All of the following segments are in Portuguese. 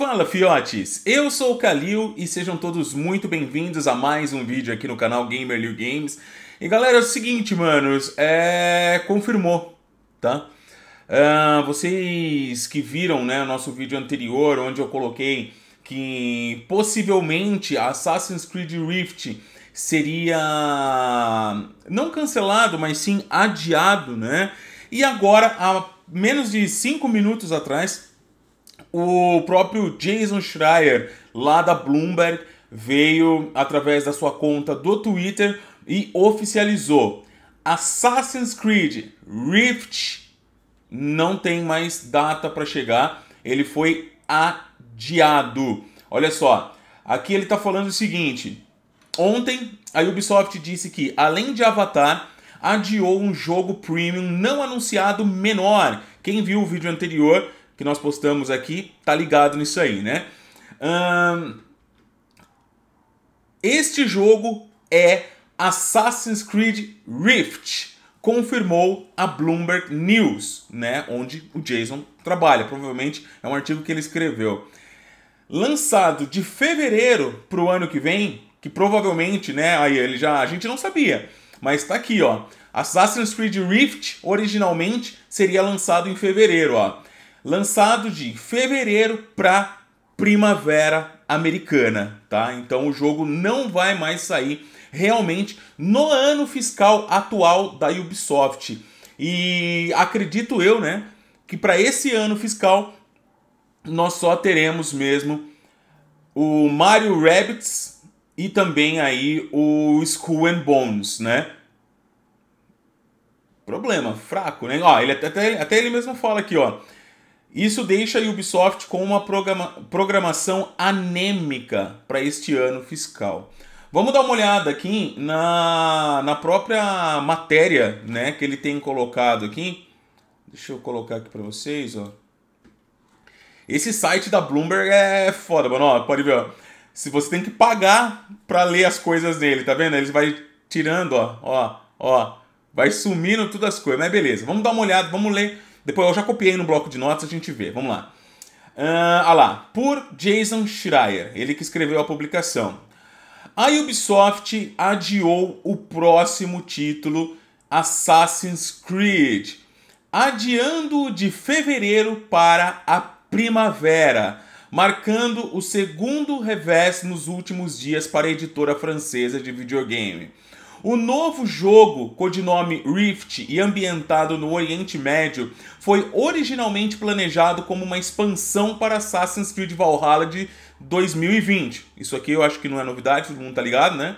Fala, fiotes! Eu sou o Kalil e sejam todos muito bem-vindos a mais um vídeo aqui no canal Gamer Games. E galera, é o seguinte, manos, é... confirmou, tá? Uh, vocês que viram né, o nosso vídeo anterior, onde eu coloquei que possivelmente Assassin's Creed Rift seria não cancelado, mas sim adiado, né? E agora, há menos de 5 minutos atrás, o próprio Jason Schreier, lá da Bloomberg, veio através da sua conta do Twitter e oficializou: Assassin's Creed Rift não tem mais data para chegar, ele foi adiado. Olha só, aqui ele está falando o seguinte: ontem a Ubisoft disse que, além de Avatar, adiou um jogo premium não anunciado menor. Quem viu o vídeo anterior que nós postamos aqui tá ligado nisso aí, né? Um, este jogo é Assassin's Creed Rift, confirmou a Bloomberg News, né? Onde o Jason trabalha. Provavelmente é um artigo que ele escreveu. Lançado de fevereiro para o ano que vem, que provavelmente, né? Aí ele já a gente não sabia, mas tá aqui, ó. Assassin's Creed Rift originalmente seria lançado em fevereiro, ó lançado de fevereiro para primavera americana, tá? Então o jogo não vai mais sair realmente no ano fiscal atual da Ubisoft. E acredito eu, né, que para esse ano fiscal nós só teremos mesmo o Mario Rabbits e também aí o School and Bones, né? Problema, fraco, né? Ó, ele até, até ele mesmo fala aqui, ó. Isso deixa a Ubisoft com uma programação anêmica para este ano fiscal. Vamos dar uma olhada aqui na, na própria matéria né, que ele tem colocado aqui. Deixa eu colocar aqui para vocês. Ó. Esse site da Bloomberg é foda, mano. Ó, pode ver. Ó. Se você tem que pagar para ler as coisas dele, tá vendo? Ele vai tirando, ó, ó, ó. Vai sumindo todas as coisas. Mas beleza, vamos dar uma olhada, vamos ler depois eu já copiei no bloco de notas, a gente vê. Vamos lá. Uh, ah lá, por Jason Schreier, ele que escreveu a publicação. A Ubisoft adiou o próximo título, Assassin's Creed, adiando-o de fevereiro para a primavera, marcando o segundo revés nos últimos dias para a editora francesa de videogame. O novo jogo, codinome Rift e ambientado no Oriente Médio, foi originalmente planejado como uma expansão para Assassin's Creed Valhalla de 2020. Isso aqui eu acho que não é novidade, todo mundo tá ligado, né?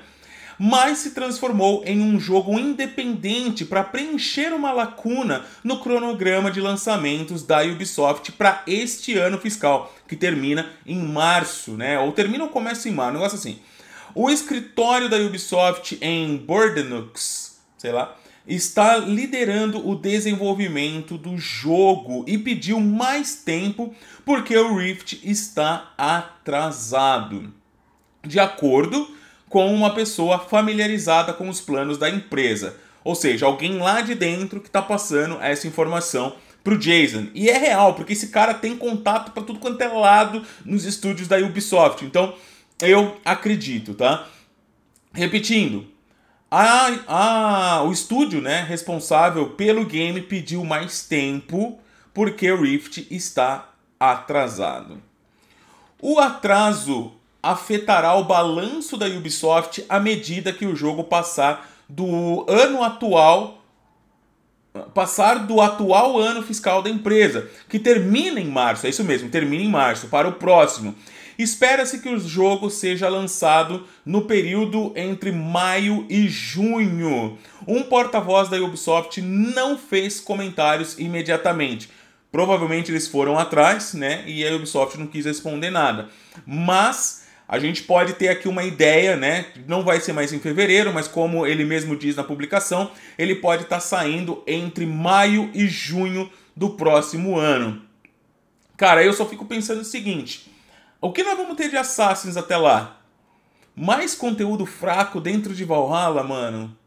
mas se transformou em um jogo independente para preencher uma lacuna no cronograma de lançamentos da Ubisoft para este ano fiscal, que termina em março, né? Ou termina ou começa em março, um negócio assim. O escritório da Ubisoft em Bordenux, sei lá, está liderando o desenvolvimento do jogo e pediu mais tempo porque o Rift está atrasado. De acordo com uma pessoa familiarizada com os planos da empresa, ou seja, alguém lá de dentro que está passando essa informação para o Jason. E é real, porque esse cara tem contato para tudo quanto é lado nos estúdios da Ubisoft. Então, eu acredito, tá? Repetindo, o estúdio né, responsável pelo game pediu mais tempo porque o Rift está atrasado. O atraso afetará o balanço da Ubisoft à medida que o jogo passar do ano atual passar do atual ano fiscal da empresa, que termina em março, é isso mesmo, termina em março, para o próximo. Espera-se que o jogo seja lançado no período entre maio e junho. Um porta-voz da Ubisoft não fez comentários imediatamente. Provavelmente eles foram atrás, né? E a Ubisoft não quis responder nada. Mas a gente pode ter aqui uma ideia, né? Não vai ser mais em fevereiro, mas como ele mesmo diz na publicação, ele pode estar tá saindo entre maio e junho do próximo ano. Cara, eu só fico pensando o seguinte: o que nós vamos ter de Assassins até lá? Mais conteúdo fraco dentro de Valhalla, mano.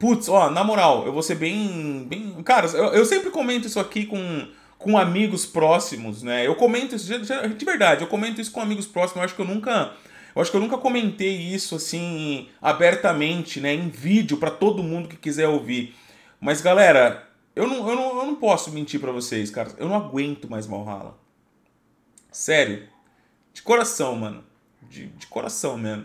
Putz, ó, na moral, eu vou ser bem. bem... Cara, eu, eu sempre comento isso aqui com, com amigos próximos, né? Eu comento isso, de, verdade, eu comento isso com amigos próximos. Eu acho que eu nunca. Eu acho que eu nunca comentei isso assim abertamente, né? Em vídeo para todo mundo que quiser ouvir. Mas galera, eu não, eu não, eu não posso mentir para vocês, cara. Eu não aguento mais Valhalla. Sério. De coração, mano. De, de coração mesmo.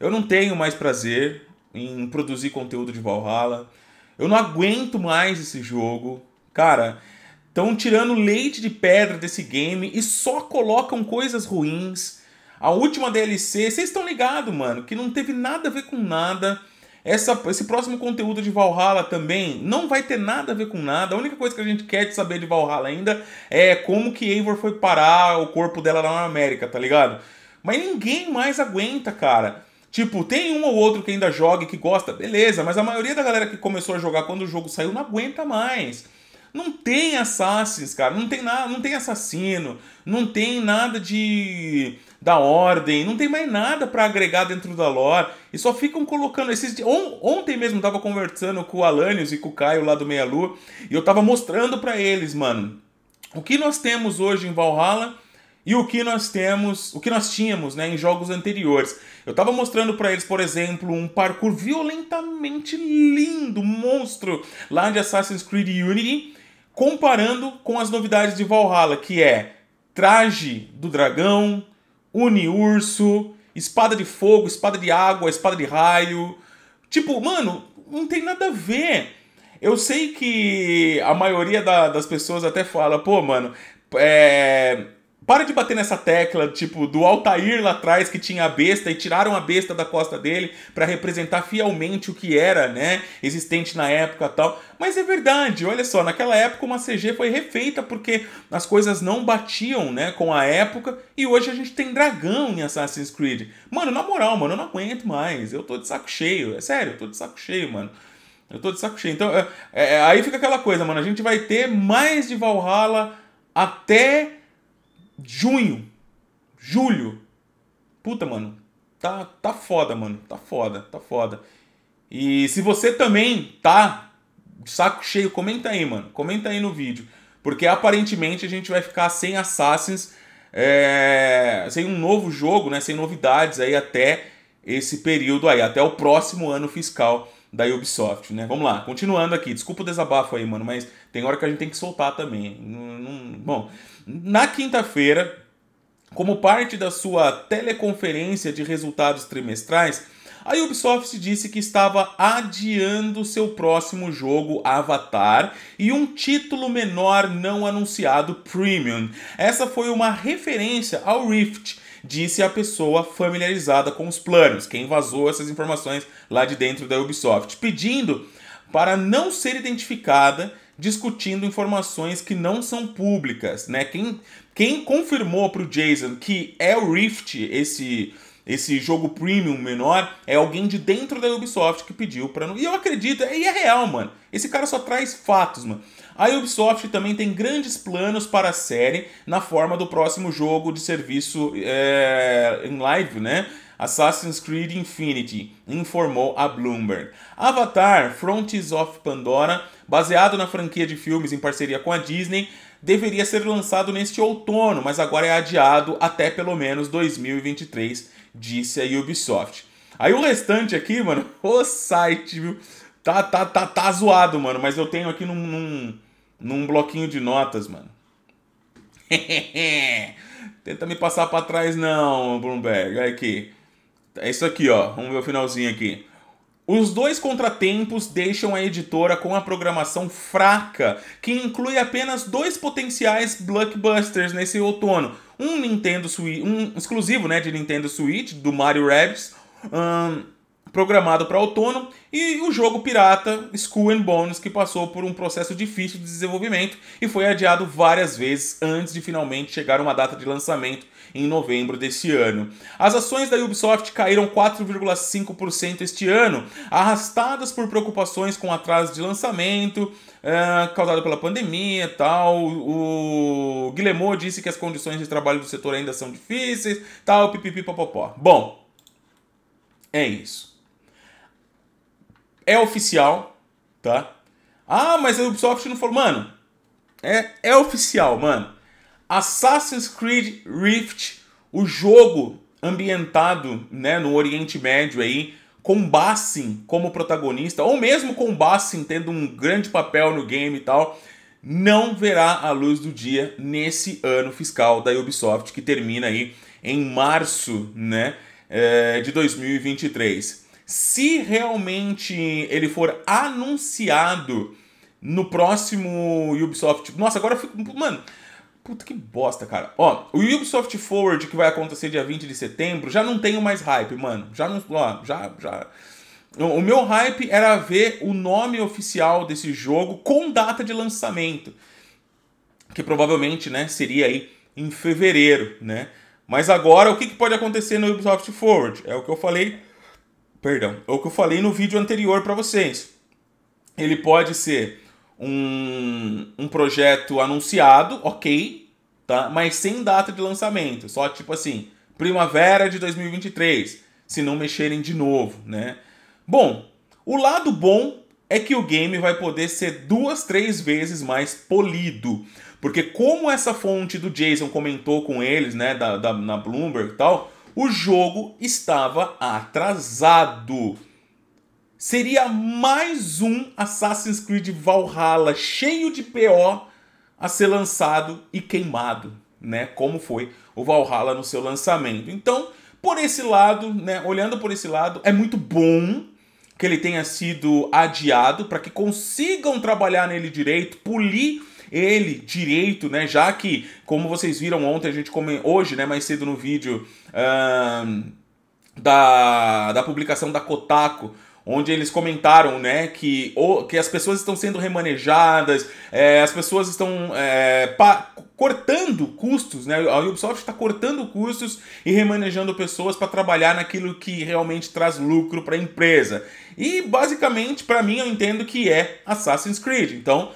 Eu não tenho mais prazer em produzir conteúdo de Valhalla. Eu não aguento mais esse jogo. Cara, estão tirando leite de pedra desse game e só colocam coisas ruins. A última DLC, vocês estão ligados, mano, que não teve nada a ver com nada. Essa, esse próximo conteúdo de Valhalla também não vai ter nada a ver com nada. A única coisa que a gente quer saber de Valhalla ainda é como que Eivor foi parar o corpo dela lá na América, tá ligado? Mas ninguém mais aguenta, cara. Tipo, tem um ou outro que ainda joga e que gosta, beleza, mas a maioria da galera que começou a jogar quando o jogo saiu não aguenta mais. Não tem assassins, cara, não tem nada, não tem assassino, não tem nada de da ordem, não tem mais nada para agregar dentro da lore, e só ficam colocando esses. ontem mesmo tava conversando com o Alanios e com o Caio lá do Meia Lua, e eu tava mostrando para eles, mano, o que nós temos hoje em Valhalla e o que nós temos, o que nós tínhamos, né, em jogos anteriores. Eu tava mostrando para eles, por exemplo, um parkour violentamente lindo, monstro lá de Assassin's Creed Unity, comparando com as novidades de Valhalla, que é traje do dragão, Uniurso, espada de fogo, espada de água, espada de raio. Tipo, mano, não tem nada a ver. Eu sei que a maioria da, das pessoas até fala, pô, mano, é, para de bater nessa tecla, tipo, do Altair lá atrás que tinha a besta e tiraram a besta da costa dele para representar fielmente o que era, né, existente na época tal. Mas é verdade, olha só, naquela época uma CG foi refeita porque as coisas não batiam, né, com a época e hoje a gente tem dragão em Assassin's Creed. Mano, na moral, mano, eu não aguento mais, eu tô de saco cheio, é sério, eu tô de saco cheio, mano. Eu tô de saco cheio. Então, é, é, é aí fica aquela coisa, mano, a gente vai ter mais de Valhalla até junho, julho. Puta, mano, tá, tá foda, mano. Tá foda, tá foda. E se você também tá saco cheio, comenta aí, mano. Comenta aí no vídeo. Porque aparentemente a gente vai ficar sem Assassins, é... sem um novo jogo, né? Sem novidades aí até esse período aí, até o próximo ano fiscal da Ubisoft, né? Vamos lá, continuando aqui. Desculpa o desabafo aí, mano, mas tem hora que a gente tem que soltar também. Bom, na quinta-feira, como parte da sua teleconferência de resultados trimestrais, a Ubisoft disse que estava adiando seu próximo jogo Avatar e um título menor não anunciado Premium. Essa foi uma referência ao Rift, disse a pessoa familiarizada com os planos, quem vazou essas informações lá de dentro da Ubisoft, pedindo para não ser identificada discutindo informações que não são públicas, né? Quem, quem confirmou para o Jason que é o Rift esse esse jogo premium menor, é alguém de dentro da Ubisoft que pediu pra. E eu acredito, e é real, mano. Esse cara só traz fatos, mano. A Ubisoft também tem grandes planos para a série na forma do próximo jogo de serviço é, em live, né? Assassin's Creed Infinity, informou a Bloomberg. Avatar Frontiers of Pandora, baseado na franquia de filmes em parceria com a Disney, deveria ser lançado neste outono, mas agora é adiado até pelo menos 2023, disse a Ubisoft. Aí o restante aqui, mano, o site, viu? Tá, tá, tá, tá zoado, mano, mas eu tenho aqui num, num, num bloquinho de notas, mano. Tenta me passar para trás não, Bloomberg. Olha aqui. É isso aqui, ó. Vamos ver o finalzinho aqui. Os dois contratempos deixam a editora com a programação fraca, que inclui apenas dois potenciais blockbusters nesse outono: um Nintendo Switch, um exclusivo, né, de Nintendo Switch do Mario Rabbids, um, programado para outono, e o jogo pirata School and Bones, que passou por um processo difícil de desenvolvimento e foi adiado várias vezes antes de finalmente chegar uma data de lançamento em novembro deste ano. As ações da Ubisoft caíram 4,5% este ano, arrastadas por preocupações com atraso de lançamento, Uh, causado pela pandemia e tal. O Guillemot disse que as condições de trabalho do setor ainda são difíceis, tal, pipipi, popopó. Bom, é isso é oficial, tá? Ah, mas a Ubisoft não falou. Mano, é, é oficial, mano. Assassin's Creed Rift, o jogo ambientado né, no Oriente Médio aí, com Bassin como protagonista, ou mesmo com Bassin tendo um grande papel no game e tal, não verá a luz do dia nesse ano fiscal da Ubisoft, que termina aí em março né, eh, de 2023 se realmente ele for anunciado no próximo Ubisoft. Nossa, agora eu fico. Mano. Puta que bosta, cara. Ó, o Ubisoft Forward que vai acontecer dia 20 de setembro, já não tenho mais hype, mano. Já não. Ó, já. já... O meu hype era ver o nome oficial desse jogo com data de lançamento. Que provavelmente, né, seria aí em fevereiro, né? Mas agora, o que, que pode acontecer no Ubisoft Forward? É o que eu falei Perdão, é o que eu falei no vídeo anterior para vocês. Ele pode ser um, um projeto anunciado, ok, tá? mas sem data de lançamento. Só tipo assim, primavera de 2023, se não mexerem de novo, né? Bom, o lado bom é que o game vai poder ser duas, três vezes mais polido. Porque como essa fonte do Jason comentou com eles, né, da, da na Bloomberg e tal, o jogo estava atrasado. Seria mais um Assassin's Creed Valhalla cheio de PO a ser lançado e queimado, né? Como foi o Valhalla no seu lançamento. Então, por esse lado, né, olhando por esse lado, é muito bom que ele tenha sido adiado para que consigam trabalhar nele direito, polir ele direito, né? Já que, como vocês viram ontem, a gente come hoje, né? Mais cedo no vídeo uh, da, da publicação da Kotaku, onde eles comentaram né, que, o, que as pessoas estão sendo remanejadas, é, as pessoas estão é, pa, cortando custos, né? a Ubisoft está cortando custos e remanejando pessoas para trabalhar naquilo que realmente traz lucro para a empresa. E basicamente, para mim, eu entendo que é Assassin's Creed. Então,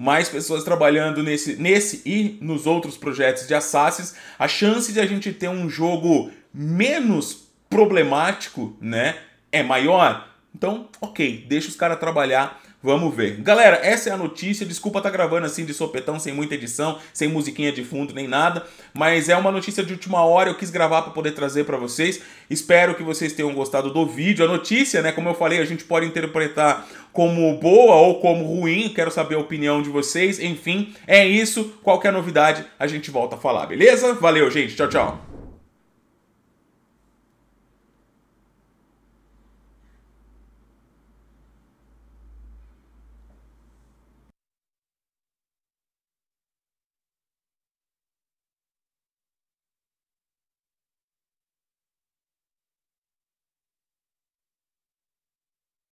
mais pessoas trabalhando nesse, nesse e nos outros projetos de Assassins, a chance de a gente ter um jogo menos problemático, né, é maior. Então, ok, deixa os caras trabalhar Vamos ver. Galera, essa é a notícia. Desculpa estar tá gravando assim de sopetão, sem muita edição, sem musiquinha de fundo nem nada, mas é uma notícia de última hora, eu quis gravar para poder trazer para vocês. Espero que vocês tenham gostado do vídeo. A notícia, né, como eu falei, a gente pode interpretar como boa ou como ruim, quero saber a opinião de vocês. Enfim, é isso. Qualquer novidade, a gente volta a falar, beleza? Valeu, gente. Tchau, tchau.